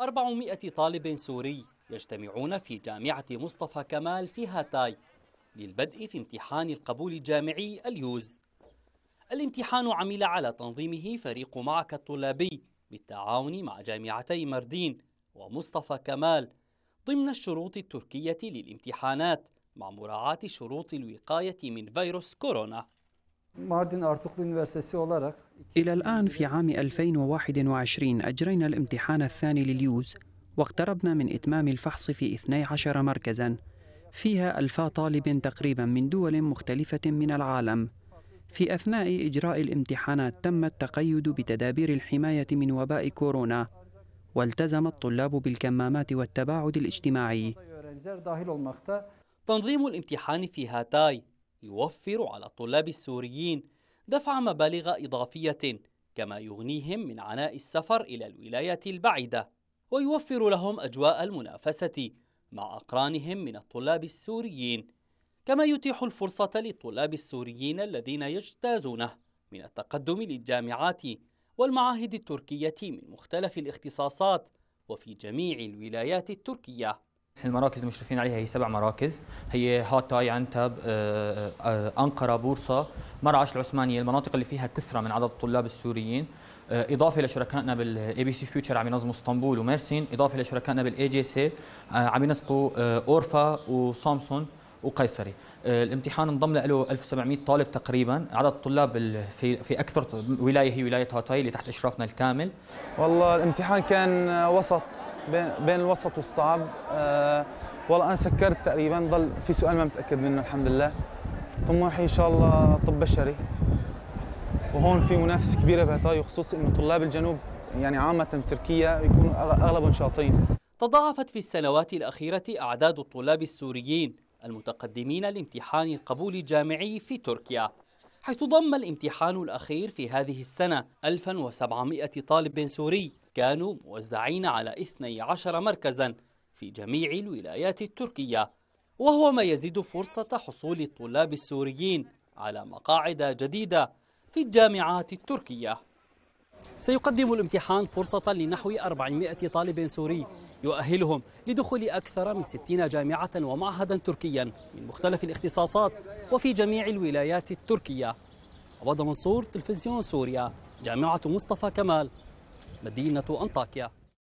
400 طالب سوري يجتمعون في جامعة مصطفى كمال في هاتاي للبدء في امتحان القبول الجامعي اليوز الامتحان عمل على تنظيمه فريق معك الطلابي بالتعاون مع جامعتي مردين ومصطفى كمال ضمن الشروط التركية للامتحانات مع مراعاة شروط الوقاية من فيروس كورونا إلى الآن في عام 2021 أجرينا الامتحان الثاني لليوز واقتربنا من إتمام الفحص في 12 مركزاً فيها ألفا طالب تقريبا من دول مختلفة من العالم في أثناء إجراء الامتحانات تم التقيد بتدابير الحماية من وباء كورونا والتزم الطلاب بالكمامات والتباعد الاجتماعي تنظيم الامتحان في هاتاي يوفر على الطلاب السوريين دفع مبالغ إضافية كما يغنيهم من عناء السفر إلى الولايات البعيدة ويوفر لهم أجواء المنافسة مع أقرانهم من الطلاب السوريين كما يتيح الفرصة للطلاب السوريين الذين يجتازونه من التقدم للجامعات والمعاهد التركية من مختلف الاختصاصات وفي جميع الولايات التركية المراكز المشرفين عليها هي سبع مراكز هي هاتاي عنتاب آه، آه، أنقرة بورصة مرعش العثمانية المناطق اللي فيها كثرة من عدد الطلاب السوريين آه، اضافه لشركائنا بالاي بي سي فيوتشر عم ينظموا اسطنبول وميرسين اضافه لشركائنا بالاي جي سي عم ينسقوا اورفا وسامسون وقيصري آه، الامتحان انضم له 1700 طالب تقريبا عدد الطلاب في في اكثر ولايه هي ولايه هاتاي اللي تحت اشرافنا الكامل والله الامتحان كان آه، وسط بين الوسط والصعب آه، والله انا سكرت تقريبا ضل في سؤال ما متاكد منه الحمد لله طموحي ان شاء الله طب بشري وهون في منافسه كبيره بهاتاي وخصوصا انه طلاب الجنوب يعني عامه تركيا يكونوا اغلبهم شاطرين تضاعفت في السنوات الاخيره اعداد الطلاب السوريين المتقدمين لامتحان القبول الجامعي في تركيا حيث ضم الامتحان الأخير في هذه السنة 1700 طالب سوري كانوا موزعين على 12 مركزا في جميع الولايات التركية وهو ما يزيد فرصة حصول الطلاب السوريين على مقاعد جديدة في الجامعات التركية سيقدم الامتحان فرصة لنحو 400 طالب سوري يؤهلهم لدخول أكثر من 60 جامعة ومعهدا تركيا من مختلف الاختصاصات وفي جميع الولايات التركية عبد منصور تلفزيون سوريا جامعة مصطفى كمال مدينة أنطاكيا